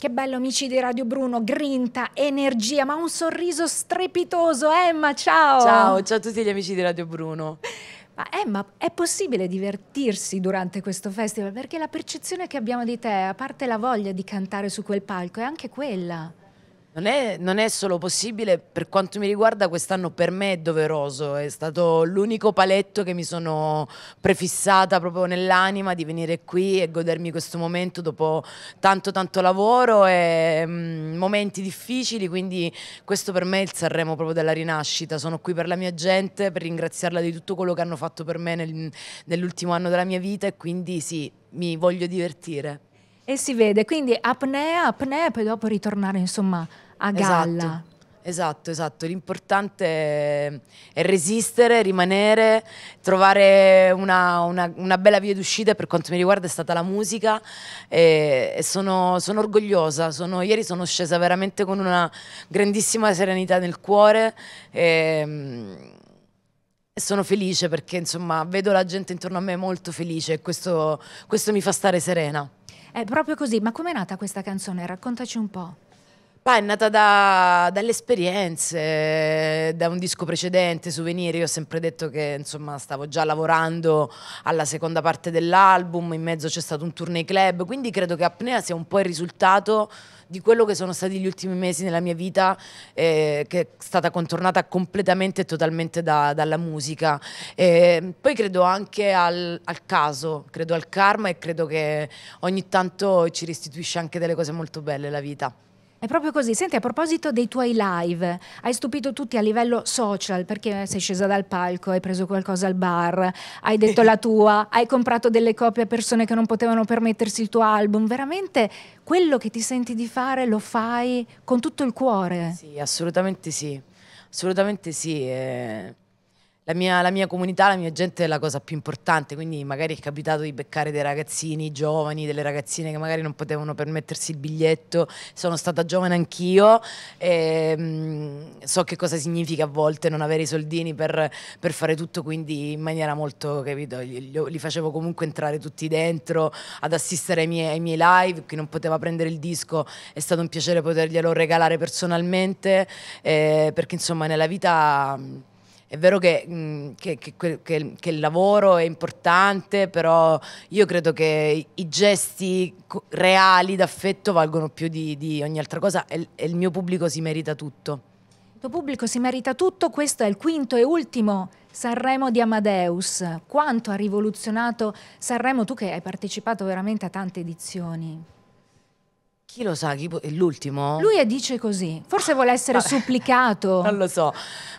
Che bello amici di Radio Bruno, grinta, energia, ma un sorriso strepitoso. Emma, ciao! Ciao, ciao a tutti gli amici di Radio Bruno. Ma Emma, è possibile divertirsi durante questo festival? Perché la percezione che abbiamo di te, a parte la voglia di cantare su quel palco, è anche quella. Non è, non è, solo possibile, per quanto mi riguarda quest'anno per me è doveroso, è stato l'unico paletto che mi sono prefissata proprio nell'anima di venire qui e godermi questo momento dopo tanto tanto lavoro e mh, mm, momenti difficili, quindi questo per me è il Sanremo proprio della rinascita, sono qui per la mia gente, per ringraziarla di tutto quello che hanno fatto per me nel, nell'ultimo anno della mia vita e quindi sì, mi voglio divertire e si vede. Quindi apnea, apnea e poi dopo ritornare insomma a galla. Esatto. Esatto, esatto. L'importante è resistere, rimanere, trovare una, una, una, bella via d'uscita per quanto mi riguarda è stata la musica e, e sono, sono, orgogliosa. Sono, ieri sono scesa veramente con una grandissima serenità nel cuore e, ehm, e sono felice perché insomma vedo la gente intorno a me molto felice e questo, questo mi fa stare serena. È proprio così, ma com'è nata questa canzone? Raccontaci un po'. Bah, è nata da, dalle esperienze, da un disco precedente, Souvenir, io ho sempre detto che insomma, stavo già lavorando alla seconda parte dell'album, in mezzo c'è stato un tourney club, quindi credo che Apnea sia un po' il risultato di quello che sono stati gli ultimi mesi nella mia vita, eh, che è stata contornata completamente e totalmente da, dalla musica. E ehm, poi credo anche al, al, caso, credo al karma e credo che ogni tanto ci restituisce anche delle cose molto belle la vita. È proprio così. Senti, a proposito dei tuoi live, hai stupito tutti a livello social perché sei scesa dal palco, hai preso qualcosa al bar, hai detto la tua, hai comprato delle copie a persone che non potevano permettersi il tuo album. Veramente quello che ti senti di fare lo fai con tutto il cuore. Sì, assolutamente sì. Assolutamente sì. Eh, la mia, la mia comunità, la mia gente è la cosa più importante, quindi magari è capitato di beccare dei ragazzini giovani, delle ragazzine che magari non potevano permettersi il biglietto, sono stata giovane anch'io, e, ehm, so che cosa significa a volte non avere i soldini per, per fare tutto, quindi in maniera molto, capito, li, li, facevo comunque entrare tutti dentro, ad assistere ai miei, ai miei live, chi non poteva prendere il disco è stato un piacere poterglielo regalare personalmente, eh, perché insomma nella vita è vero che, mh, mm, che, che, che, il lavoro è importante, però io credo che i gesti reali d'affetto valgono più di, di ogni altra cosa e, e il mio pubblico si merita tutto. Il tuo pubblico si merita tutto, questo è il quinto e ultimo Sanremo di Amadeus. Quanto ha rivoluzionato Sanremo, tu che hai partecipato veramente a tante edizioni? Chi lo sa, chi po- è l'ultimo? Lui dice così, forse vuole essere supplicato. non lo so.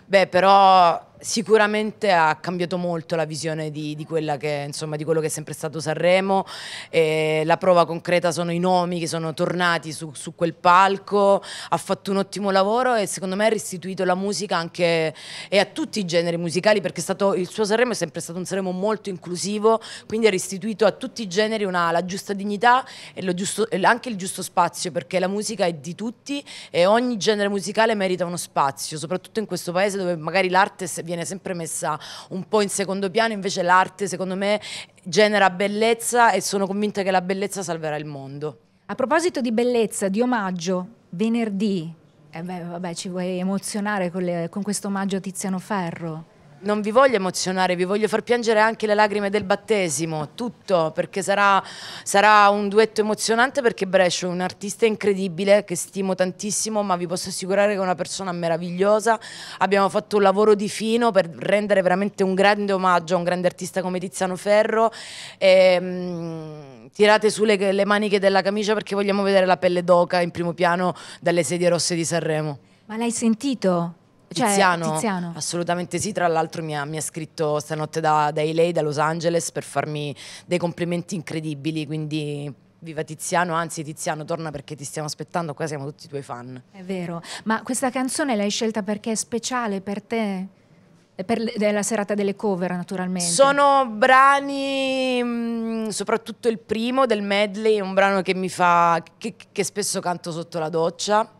Beh, però Sicuramente ha cambiato molto la visione di, di, che, insomma, di quello che è sempre stato Sanremo, eh, la prova concreta sono i nomi che sono tornati su, su, quel palco, ha fatto un ottimo lavoro e secondo me ha restituito la musica anche e a tutti i generi musicali perché stato, il suo Sanremo è sempre stato un Sanremo molto inclusivo, quindi ha restituito a tutti i generi una, la giusta dignità e, giusto, anche il giusto spazio perché la musica è di tutti e ogni genere musicale merita uno spazio, soprattutto in questo paese dove magari l'arte viene viene sempre messa un po' in secondo piano, invece l'arte secondo me genera bellezza e sono convinta che la bellezza salverà il mondo. A proposito di bellezza, di omaggio, venerdì, eh beh, vabbè, ci vuoi emozionare con, le, con questo omaggio a Tiziano Ferro? non vi voglio emozionare, vi voglio far piangere anche le lacrime del battesimo, tutto, perché sarà, sarà un duetto emozionante perché Brescio è un artista incredibile che stimo tantissimo, ma vi posso assicurare che è una persona meravigliosa. Abbiamo fatto un lavoro di fino per rendere veramente un grande omaggio a un grande artista come Tiziano Ferro. E, ehm, mh, tirate su le, le maniche della camicia perché vogliamo vedere la pelle d'oca in primo piano dalle sedie rosse di Sanremo. Ma l'hai sentito? Cioè, Tiziano, Tiziano, Assolutamente sì, tra l'altro mi, mi ha, scritto stanotte da, da LA, da Los Angeles, per farmi dei complimenti incredibili, quindi Viva Tiziano, anzi Tiziano torna perché ti stiamo aspettando, qua siamo tutti i tuoi fan. È vero, ma questa canzone l'hai scelta perché è speciale per te? per la serata delle cover naturalmente. Sono brani, mm, soprattutto il primo del medley, è un brano che mi fa, che, che spesso canto sotto la doccia.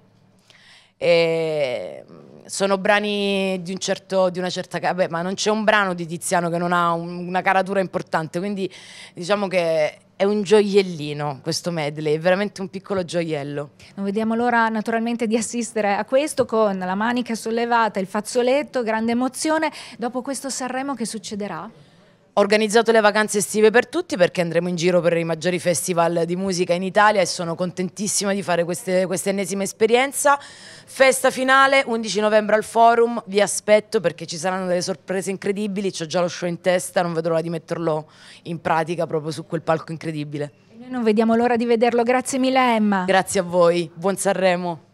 E sono brani di, un certo, di, una certa... Vabbè, ma non c'è un brano di Tiziano che non ha un, una caratura importante, quindi diciamo che è un gioiellino questo medley, è veramente un piccolo gioiello. Non vediamo l'ora naturalmente di assistere a questo con la manica sollevata, il fazzoletto, grande emozione. Dopo questo Sanremo che succederà? Ho organizzato le vacanze estive per tutti perché andremo in giro per i maggiori festival di musica in Italia e sono contentissima di fare queste, quest'ennesima esperienza. Festa finale, 11 novembre al Forum, vi aspetto perché ci saranno delle sorprese incredibili, ho già lo show in testa, non vedo l'ora di metterlo in pratica proprio su quel palco incredibile. Noi non vediamo l'ora di vederlo, grazie mille Emma. Grazie a voi, buon Sanremo.